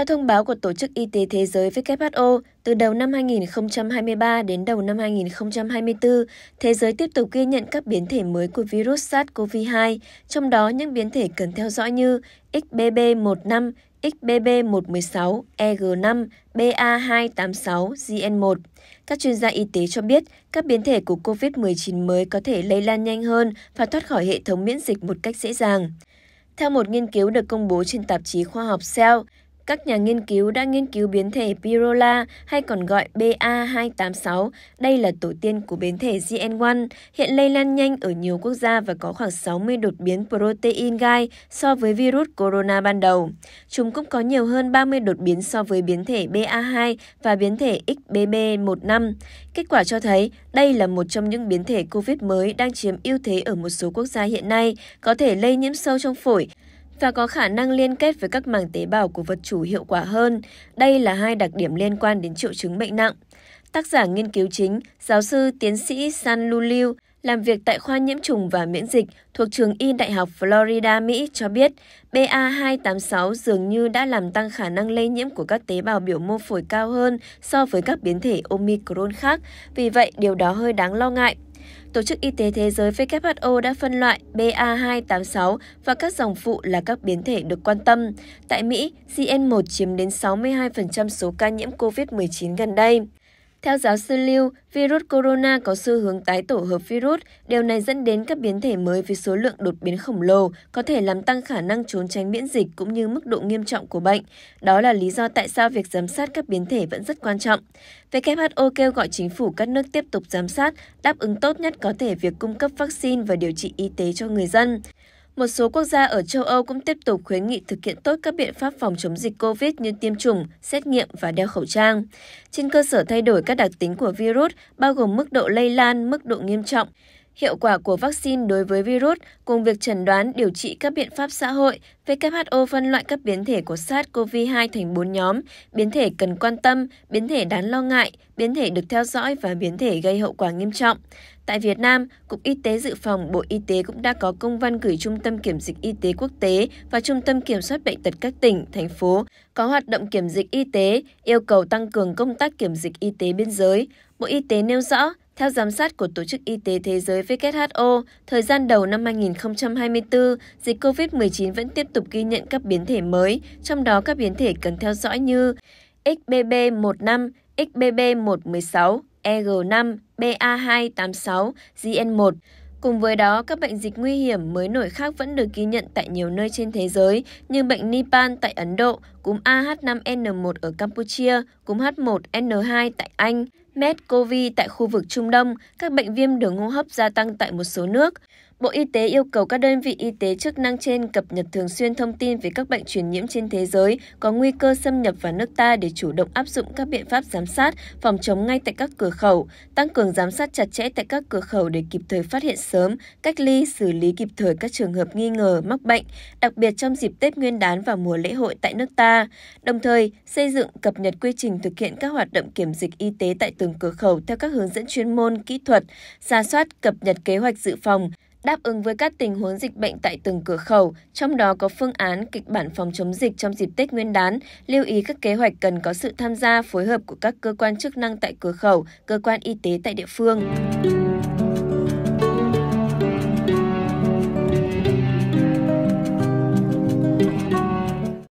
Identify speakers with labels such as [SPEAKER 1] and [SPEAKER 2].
[SPEAKER 1] Theo thông báo của Tổ chức Y tế Thế giới WHO, từ đầu năm 2023 đến đầu năm 2024, thế giới tiếp tục ghi nhận các biến thể mới của virus SARS-CoV-2, trong đó những biến thể cần theo dõi như XBB15, XBB116, EG5, BA286, GN1. Các chuyên gia y tế cho biết các biến thể của COVID-19 mới có thể lây lan nhanh hơn và thoát khỏi hệ thống miễn dịch một cách dễ dàng. Theo một nghiên cứu được công bố trên tạp chí khoa học Cell, các nhà nghiên cứu đang nghiên cứu biến thể Pirola hay còn gọi BA286, đây là tổ tiên của biến thể GN1, hiện lây lan nhanh ở nhiều quốc gia và có khoảng 60 đột biến protein gai so với virus corona ban đầu. Chúng cũng có nhiều hơn 30 đột biến so với biến thể BA2 và biến thể XBB15. Kết quả cho thấy đây là một trong những biến thể COVID mới đang chiếm ưu thế ở một số quốc gia hiện nay, có thể lây nhiễm sâu trong phổi, và có khả năng liên kết với các màng tế bào của vật chủ hiệu quả hơn. Đây là hai đặc điểm liên quan đến triệu chứng bệnh nặng. Tác giả nghiên cứu chính, giáo sư tiến sĩ San Luliu, làm việc tại khoa nhiễm trùng và miễn dịch thuộc trường Y Đại học Florida, Mỹ cho biết BA286 dường như đã làm tăng khả năng lây nhiễm của các tế bào biểu mô phổi cao hơn so với các biến thể Omicron khác, vì vậy điều đó hơi đáng lo ngại. Tổ chức Y tế Thế giới WHO đã phân loại BA286 và các dòng phụ là các biến thể được quan tâm. Tại Mỹ, JN1 chiếm đến 62% số ca nhiễm COVID-19 gần đây. Theo giáo sư Lưu, virus corona có xu hướng tái tổ hợp virus, điều này dẫn đến các biến thể mới với số lượng đột biến khổng lồ, có thể làm tăng khả năng trốn tránh miễn dịch cũng như mức độ nghiêm trọng của bệnh. Đó là lý do tại sao việc giám sát các biến thể vẫn rất quan trọng. WHO kêu gọi chính phủ các nước tiếp tục giám sát, đáp ứng tốt nhất có thể việc cung cấp vaccine và điều trị y tế cho người dân. Một số quốc gia ở châu Âu cũng tiếp tục khuyến nghị thực hiện tốt các biện pháp phòng chống dịch COVID như tiêm chủng, xét nghiệm và đeo khẩu trang. Trên cơ sở thay đổi các đặc tính của virus, bao gồm mức độ lây lan, mức độ nghiêm trọng, hiệu quả của vaccine đối với virus cùng việc chẩn đoán điều trị các biện pháp xã hội, WHO phân loại các biến thể của SARS-CoV-2 thành 4 nhóm, biến thể cần quan tâm, biến thể đáng lo ngại, biến thể được theo dõi và biến thể gây hậu quả nghiêm trọng. Tại Việt Nam, Cục Y tế Dự phòng Bộ Y tế cũng đã có công văn gửi Trung tâm Kiểm dịch Y tế Quốc tế và Trung tâm Kiểm soát Bệnh tật các tỉnh, thành phố có hoạt động kiểm dịch y tế, yêu cầu tăng cường công tác kiểm dịch y tế biên giới. Bộ Y tế nêu rõ, theo giám sát của Tổ chức Y tế Thế giới WHO, thời gian đầu năm 2024, dịch COVID-19 vẫn tiếp tục ghi nhận các biến thể mới, trong đó các biến thể cần theo dõi như xbb 1 5 xbb 1 16 EG5, BA286, GN1. Cùng với đó, các bệnh dịch nguy hiểm mới nổi khác vẫn được ghi nhận tại nhiều nơi trên thế giới như bệnh Nipan tại Ấn Độ, cúm AH5N1 ở Campuchia, cúm H1N2 tại Anh. MERS-CoV tại khu vực Trung Đông, các bệnh viêm đường hô hấp gia tăng tại một số nước. Bộ Y tế yêu cầu các đơn vị y tế chức năng trên cập nhật thường xuyên thông tin về các bệnh truyền nhiễm trên thế giới có nguy cơ xâm nhập vào nước ta để chủ động áp dụng các biện pháp giám sát, phòng chống ngay tại các cửa khẩu, tăng cường giám sát chặt chẽ tại các cửa khẩu để kịp thời phát hiện sớm, cách ly, xử lý kịp thời các trường hợp nghi ngờ mắc bệnh, đặc biệt trong dịp Tết Nguyên đán và mùa lễ hội tại nước ta. Đồng thời, xây dựng cập nhật quy trình thực hiện các hoạt động kiểm dịch y tế tại từng cửa khẩu theo các hướng dẫn chuyên môn, kỹ thuật, ra soát cập nhật kế hoạch dự phòng đáp ứng với các tình huống dịch bệnh tại từng cửa khẩu, trong đó có phương án kịch bản phòng chống dịch trong dịp Tết Nguyên đán, lưu ý các kế hoạch cần có sự tham gia phối hợp của các cơ quan chức năng tại cửa khẩu, cơ quan y tế tại địa phương.